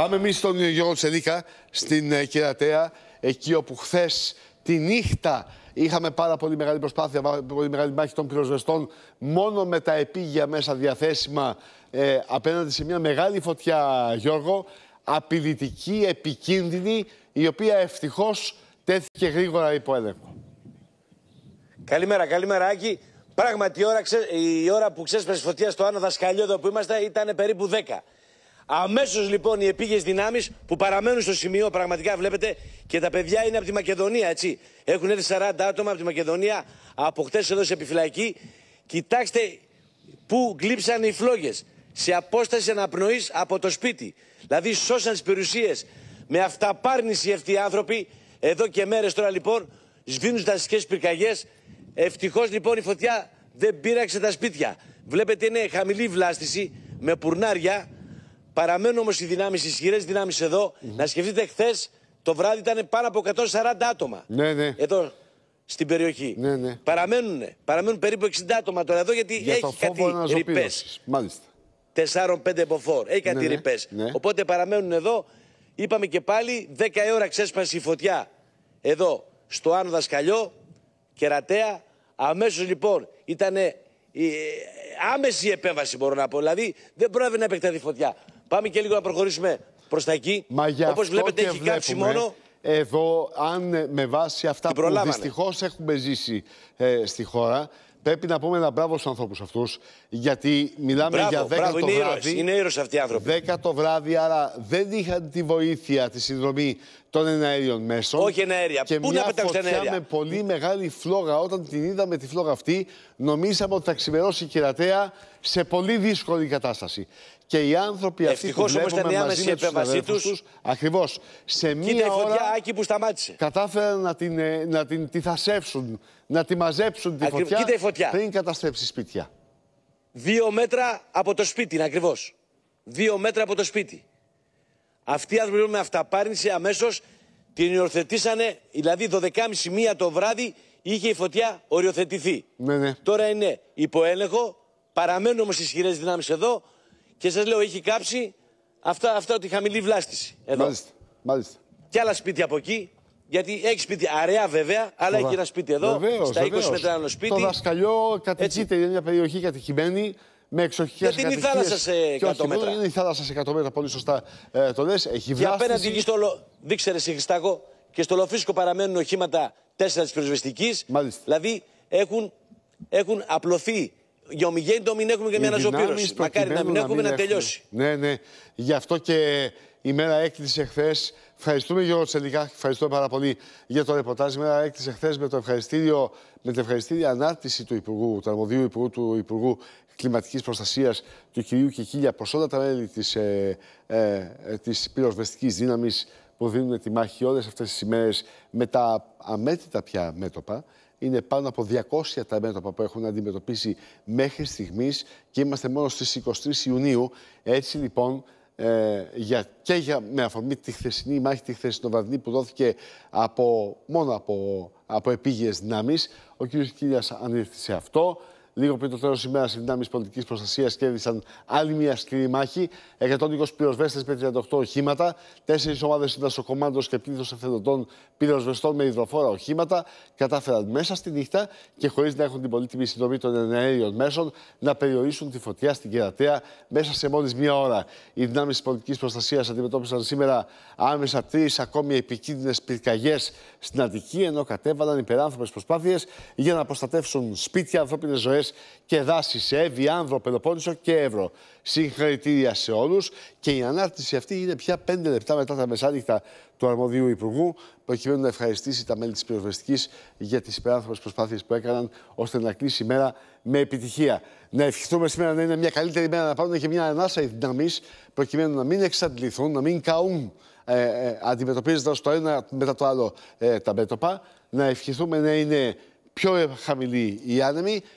Πάμε εμείς στον Γιώργο Τσενίκα, στην ε, Κυρατέα, εκεί όπου χθες τη νύχτα είχαμε πάρα πολύ μεγάλη προσπάθεια, πολύ μεγάλη μάχη των πυροσβεστών, μόνο με τα επίγεια μέσα διαθέσιμα ε, απέναντι σε μια μεγάλη φωτιά, Γιώργο, απειλητική, επικίνδυνη, η οποία ευτυχώς τέθηκε γρήγορα υπό έλεγχο. Καλημέρα, καλημέρα Άκη. Πράγματι η ώρα, η ώρα που ξέσπασε φωτιά στο Άνω εδώ που είμαστε ήταν περίπου 10. Αμέσως λοιπόν οι επίγειες δυνάμεις που παραμένουν στο σημείο, πραγματικά βλέπετε και τα παιδιά είναι από τη Μακεδονία, έτσι. Έχουν έρθει 40 άτομα από τη Μακεδονία από χτες εδώ σε επιφυλακή. Κοιτάξτε πού γλύψαν οι φλόγες. Σε απόσταση αναπνοής από το σπίτι. Δηλαδή σώσαν τις περιουσίες. Με αυταπάρνηση αυτοί οι άνθρωποι, εδώ και μέρες τώρα λοιπόν, σβήνουν τα πυρκαγιές. Ευτυχώς λοιπόν η φωτιά δεν πήραξε τα σπίτια. Βλέπετε είναι χαμηλή βλάστηση με πουρνάρια. Παραμένουν όμως οι δυνάμεις, οι ισχυρές δυνάμεις εδώ. Να σκεφτείτε, χθες το βράδυ ήταν πάνω από 140 άτομα. Ναι, ναι. Εδώ στην περιοχή. Ναι, ναι. Παραμένουν, παραμένουν περίπου 60 άτομα τώρα εδώ γιατί έχει κάτι ρηπές. Μάλιστα. 4-5 μποφόρ. Έχει ναι, κάτι ναι, ρηπές. Ναι. Οπότε παραμένουν εδώ. Είπαμε και πάλι 10 ώρα ξέσπασε η φωτιά εδώ στο Άνω Δασκαλιό, Κερατέα. Αμέσως λοιπόν ήταν η ε, άμεση επέμβαση μπορώ να πω. Δηλαδή δεν πρόεδρε να επεκταθεί φωτιά. Πάμε και λίγο να προχωρήσουμε προς τα εκεί. Όπως βλέπετε, έχει κάψει μόνο. Εδώ, αν με βάση αυτά που δυστυχώς έχουμε ζήσει ε, στη χώρα, Πρέπει να πούμε ένα μπράβο στους ανθρώπους αυτούς, γιατί μιλάμε μπράβο, για 10 το είναι βράδυ. Είναι ήρωες αυτοί οι άνθρωποι. 10 το βράδυ, άρα δεν είχαν τη βοήθεια, τη συνδρομή των εναέριων μέσων. Όχι εναέρια. Και Πού μια να πετάξουν φωτιά με πολύ μεγάλη φλόγα. Όταν την είδαμε τη φλόγα αυτή, νομίσαμε ότι θα ξημερώσει η κυρατέα σε πολύ δύσκολη κατάσταση. Και οι άνθρωποι Ευτυχώς αυτοί που βλέπουμε μαζί με τους συναδέλφους τους, ακριβώς, σε μία ώρα που σταμάτησε. κατάφεραν να την, ε, να την, τη θασέψουν, να τη μαζέψουν τη φωτιά φωτιά. Πριν καταστρέψει σπίτια. Δύο μέτρα από το σπίτι είναι ακριβώς. Δύο μέτρα από το σπίτι. Αυτοί οι άνθρωποι με αυταπάρνηση αμέσως την υιοθετήσανε, δηλαδή 12.30 μία το βράδυ είχε η φωτιά οριοθετηθεί. Ναι, ναι. Τώρα είναι υποέλεγχο, παραμένουν όμως ισχυρές δυνάμεις εδώ και σας λέω έχει κάψει αυτά, αυτά ότι χαμηλή βλάστηση εδώ. Μάλιστα. Μάλιστα. Και άλλα σπίτια από εκεί. Γιατί έχεις σπίτι αρέα βέβαια, αλλά έχει ένα σπίτι εδώ, βεβαίως, στα 20 μέτρα άλλο σπίτι. Το δασκαλιό κατοικείται, είναι μια περιοχή κατοικημένη. Με εξοχικές Γιατί είναι η θάλασσα σε 100 μέτρα. Είναι η θάλασσα σε 100 μέτρα, πολύ σωστά ε, το λες. Έχει βγει. Και απέναντι εκεί στο. Λο... Δείξε ρε, Χριστάκο, και στο Λοφίσκο παραμένουν οχήματα τέσσερα της πυροσβεστικής. Μάλιστα. Δηλαδή έχουν, έχουν απλωθεί για ομιγέννητο μην έχουμε και μια αναζωοπήρωση. Μακάρι να μην έχουμε να τελειώσει. Ναι, ναι. Γι' αυτό και η μέρα έκτηση εχθέ. Ευχαριστούμε Γιώργο Τσελικά, ευχαριστώ πάρα πολύ για το ρεπορτάζ. Η μέρα έκτηση εχθέ με, το ευχαριστήριο, με την ευχαριστήρια ανάρτηση του Υπουργού, του αρμοδίου Υπουργού, του Υπουργού Κλιματικής Προστασίας του κυρίου Κικίλια προς όλα τα μέλη της της ε, ε, ε, πυροσβεστικής δύναμης που δίνουν τη μάχη όλες αυτές τις ημέρες με τα αμέτρητα πια μέτωπα. Είναι πάνω από 200 τα μέτωπα που έχουν αντιμετωπίσει μέχρι στιγμής και είμαστε μόνο στις 23 Ιουνίου. Έτσι λοιπόν ε, για, και για, με αφορμή τη χθεσινή μάχη, τη χθεσινοβραδινή που δόθηκε από, μόνο από, από επίγειες δυνάμεις. Ο κ. Κύριας ανήρθε σε αυτό. Λίγο πριν το τέλος της ημέρας, οι δυνάμεις πολιτικής προστασίας κέρδισαν άλλη μια σκληρή μάχη. 120 πυροσβέστε με 38 οχήματα. Τέσσερις ομάδες ήταν στο κομμάτι και πλήθος εθελοντών πυροσβεστών με υδροφόρα οχήματα. Κατάφεραν μέσα στη νύχτα και χωρίς να έχουν την πολύτιμη συνδρομή των εναέριων μέσων να περιορίσουν τη φωτιά στην κερατέα μέσα σε μόλις μία ώρα. Οι δυνάμεις της πολιτικής προστασίας αντιμετώπισαν σήμερα άμεσα τρεις ακόμη επικίνδυνες πυρκαγιές στην Αττική, ενώ κατέβαλαν υπεράνθρωπες προσπάθειες για να προστατεύσουν σπίτια, ανθρώπινες ζωές και δάση σε Εύη, Άνδρο, Πελοπόννησο και Εύρο. Συγχαρητήρια σε όλους. Και η ανάρτηση αυτή είναι πια 5 λεπτά μετά τα μεσάνυχτα του αρμοδίου Υπουργού, προκειμένου να ευχαριστήσει τα μέλη της πυροσβεστικής για τις υπεράνθρωπες προσπάθειες που έκαναν ώστε να κλείσει η μέρα με επιτυχία. Να ευχηθούμε σήμερα να είναι μια καλύτερη μέρα, να πάρουν και μια ανάσα η προκειμένου να μην εξαντληθούν, να μην καούν ε, ε, αντιμετωπίζοντας το ένα μετά το άλλο ε, τα μέτωπα. Να ευχηθούμε να είναι πιο χαμηλή η άνεμοι.